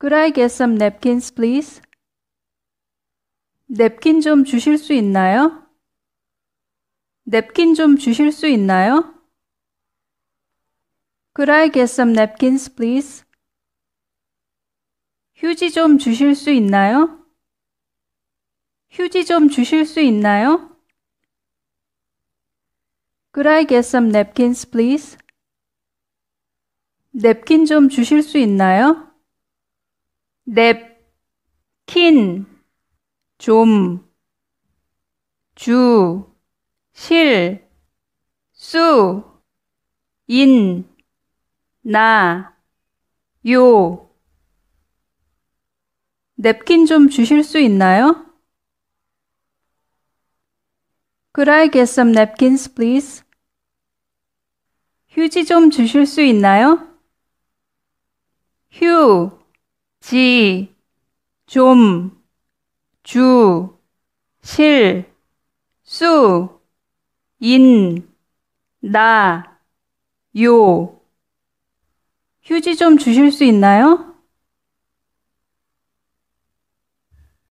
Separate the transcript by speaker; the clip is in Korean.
Speaker 1: Could I get some napkins, please? 냅킨 좀 주실 수 있나요? 냅킨 좀 주실 수 있나요? Could I get some napkins, please? 휴지 좀 주실 수 있나요? 휴지 좀 주실 수 있나요? Could I get some napkins, please? 냅킨 좀 주실 수 있나요? 냅킨, 좀, 주, 실, 수, 인, 나, 요. 냅킨 좀 주실 수 있나요? Could I get some napkins, please? 휴지 좀 주실 수 있나요? 휴, 지, 좀, 주, 실, 수, 인, 나, 요. 휴지 좀 주실 수 있나요?